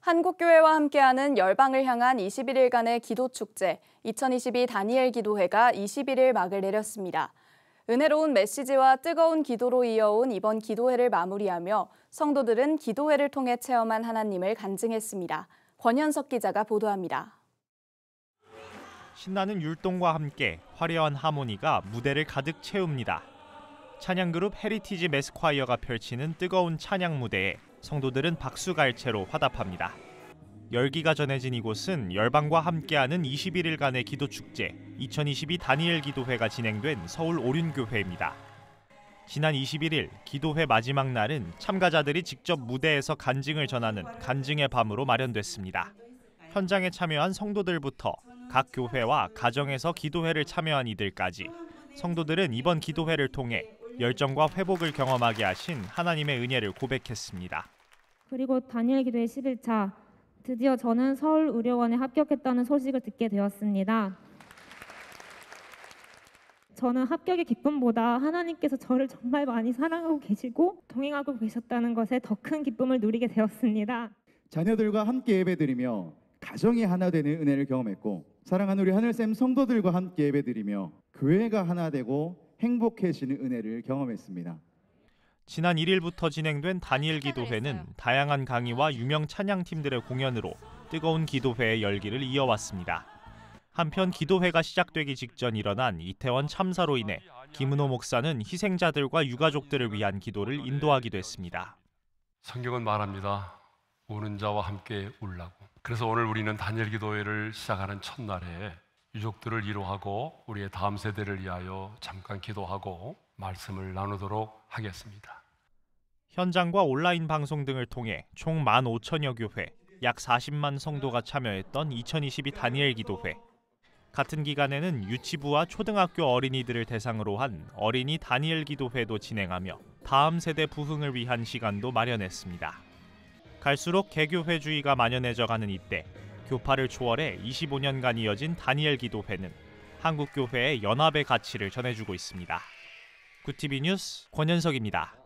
한국교회와 함께하는 열방을 향한 21일간의 기도축제 2022 다니엘 기도회가 21일 막을 내렸습니다. 은혜로운 메시지와 뜨거운 기도로 이어온 이번 기도회를 마무리하며 성도들은 기도회를 통해 체험한 하나님을 간증했습니다. 권현석 기자가 보도합니다. 신나는 율동과 함께 화려한 하모니가 무대를 가득 채웁니다. 찬양그룹 헤리티지 메스콰이어가 펼치는 뜨거운 찬양 무대에 성도들은 박수갈채로 화답합니다. 열기가 전해진 이곳은 열방과 함께하는 21일간의 기도 축제 2022 다니엘 기도회가 진행된 서울 오륜교회입니다. 지난 21일 기도회 마지막 날은 참가자들이 직접 무대에서 간증을 전하는 간증의 밤으로 마련됐습니다. 현장에 참여한 성도들부터 각 교회와 가정에서 기도회를 참여한 이들까지 성도들은 이번 기도회를 통해 열정과 회복을 경험하게 하신 하나님의 은혜를 고백했습니다. 그리고 다니엘 기도회 11차 드디어 저는 서울 의료원에 합격했다는 소식을 듣게 되었습니다. 저는 합격의 기쁨보다 하나님께서 저를 정말 많이 사랑하고 계시고 동행하고 계셨다는 것에 더 큰 기쁨을 누리게 되었습니다. 자녀들과 함께 예배드리며 가정이 하나 되는 은혜를 경험했고 사랑하는 우리 하늘쌤 성도들과 함께 예배드리며 교회가 하나 되고 행복해지는 은혜를 경험했습니다. 지난 1일부터 진행된 단일 기도회는 다양한 강의와 유명 찬양팀들의 공연으로 뜨거운 기도회의 열기를 이어왔습니다. 한편 기도회가 시작되기 직전 일어난 이태원 참사로 인해 김은호 목사는 희생자들과 유가족들을 위한 기도를 인도하기도 했습니다. 성경은 말합니다. 우는 자와 함께 울라고. 그래서 오늘 우리는 단일 기도회를 시작하는 첫날에 유족들을 위로하고 우리의 다음 세대를 위하여 잠깐 기도하고 말씀을 나누도록 하겠습니다. 현장과 온라인 방송 등을 통해 총 15,000여 교회, 약 40만 성도가 참여했던 2022 다니엘 기도회. 같은 기간에는 유치부와 초등학교 어린이들을 대상으로 한 어린이 다니엘 기도회도 진행하며 다음 세대 부흥을 위한 시간도 마련했습니다. 갈수록 개교회주의가 만연해져 가는 이때 교파를 초월해 25년간 이어진 다니엘 기도회는 한국교회의 연합의 가치를 전해주고 있습니다. 구티비 뉴스 권현석입니다.